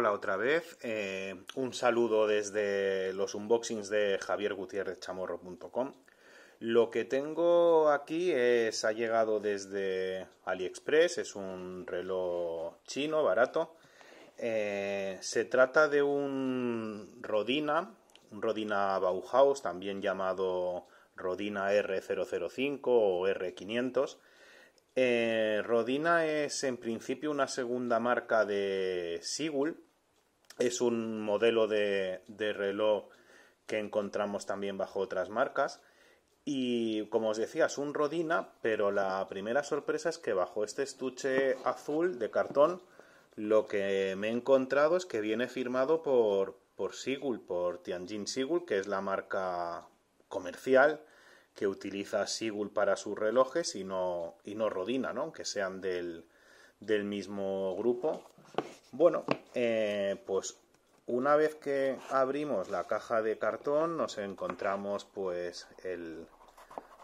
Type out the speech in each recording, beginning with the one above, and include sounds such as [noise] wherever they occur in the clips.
hola otra vez. Eh, un saludo desde los unboxings de javiergutierrezchamorro.com. Lo que tengo aquí es, ha llegado desde AliExpress, es un reloj chino barato. Eh, se trata de un Rodina, un Rodina Bauhaus, también llamado Rodina R005 o R500. Eh, Rodina es en principio una segunda marca de Sigul, es un modelo de, de reloj que encontramos también bajo otras marcas. Y como os decía, es un Rodina, pero la primera sorpresa es que bajo este estuche azul de cartón, lo que me he encontrado es que viene firmado por, por Sigul, por Tianjin Sigul, que es la marca comercial que utiliza Sigul para sus relojes y no, y no Rodina, ¿no? aunque sean del, del mismo grupo. Bueno, eh, pues una vez que abrimos la caja de cartón nos encontramos pues el,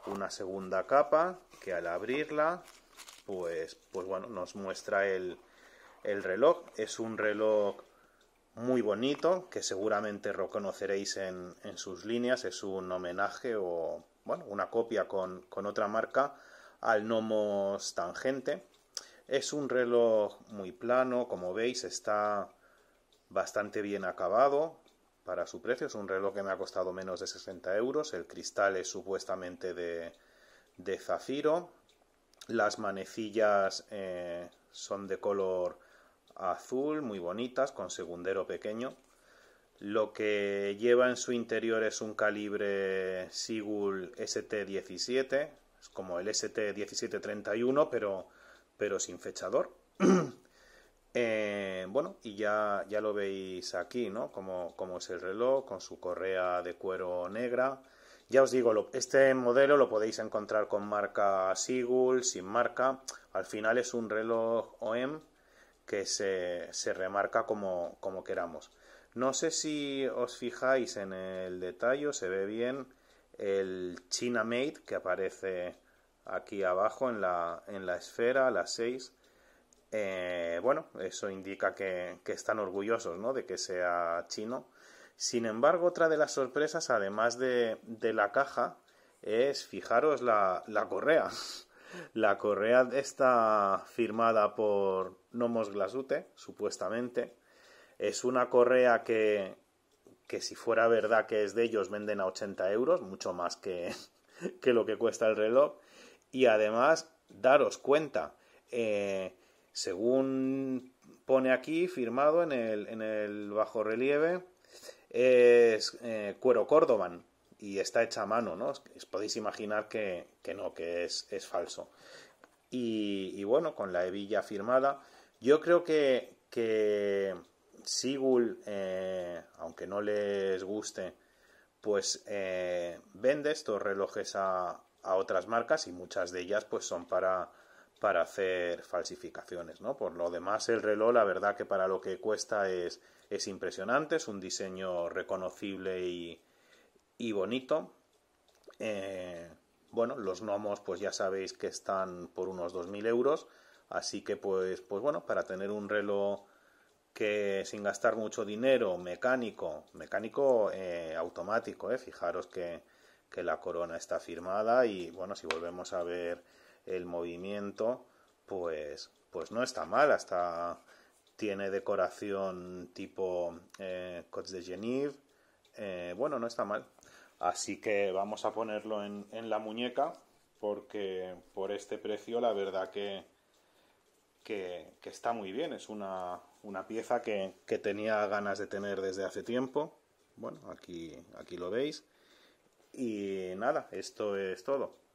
una segunda capa que al abrirla pues, pues bueno nos muestra el, el reloj. Es un reloj muy bonito que seguramente reconoceréis en, en sus líneas. Es un homenaje o bueno, una copia con, con otra marca al Nomos Tangente es un reloj muy plano, como veis está bastante bien acabado para su precio. Es un reloj que me ha costado menos de 60 euros. El cristal es supuestamente de, zafiro. Las manecillas eh, son de color azul, muy bonitas, con segundero pequeño. Lo que lleva en su interior es un calibre Sigul ST-17, es como el ST-1731, pero pero sin fechador. [clears throat] Eh, bueno, y ya, ya lo veis aquí, ¿no? Como, es el reloj, con su correa de cuero negra. Ya os digo, este modelo lo podéis encontrar con marca Seagull, sin marca. Al final es un reloj OEM que se, remarca como, como, queramos. No sé si os fijáis en el detalle, se ve bien el China Made que aparece aquí abajo en la, en la esfera, a las 6. bueno, eso indica que, que están orgullosos ¿no? de que sea chino. Sin embargo, otra de las sorpresas, además de, de la caja, es, fijaros, la, la correa. [laughs] La correa está firmada por Nomos Glasute, supuestamente. Es una correa que, que si fuera verdad que es de ellos, venden a 80 euros, mucho más que, [laughs] que lo que cuesta el reloj y además daros cuenta, eh, según pone aquí firmado en el, en bajo relieve, es eh, cuero Córdoba y está hecha a mano, ¿no? Os podéis imaginar que, no, que es, es falso. Y, bueno, con la hebilla firmada, yo creo que, Sigul, eh, aunque no les guste, pues vende estos relojes a, a otras marcas y muchas de ellas pues son para, para hacer falsificaciones, ¿no? Por lo demás el reloj la verdad que para lo que cuesta es, es impresionante, es un diseño reconocible y, y bonito. Eh, bueno, los gnomos pues ya sabéis que están por unos 2.000 euros, así que pues, pues bueno, para tener un reloj que sin gastar mucho dinero, mecánico, mecánico eh, automático, eh, fijaros que que la corona está firmada y bueno, si volvemos a ver el movimiento, pues, pues no está mal, hasta tiene decoración tipo eh, de Genève, eh, bueno, no está mal. Así que vamos a ponerlo en, la muñeca porque por este precio la verdad que, que, que está muy bien, es una, pieza que, que tenía ganas de tener desde hace tiempo. Bueno, aquí, aquí lo veis. Y nada, esto es todo.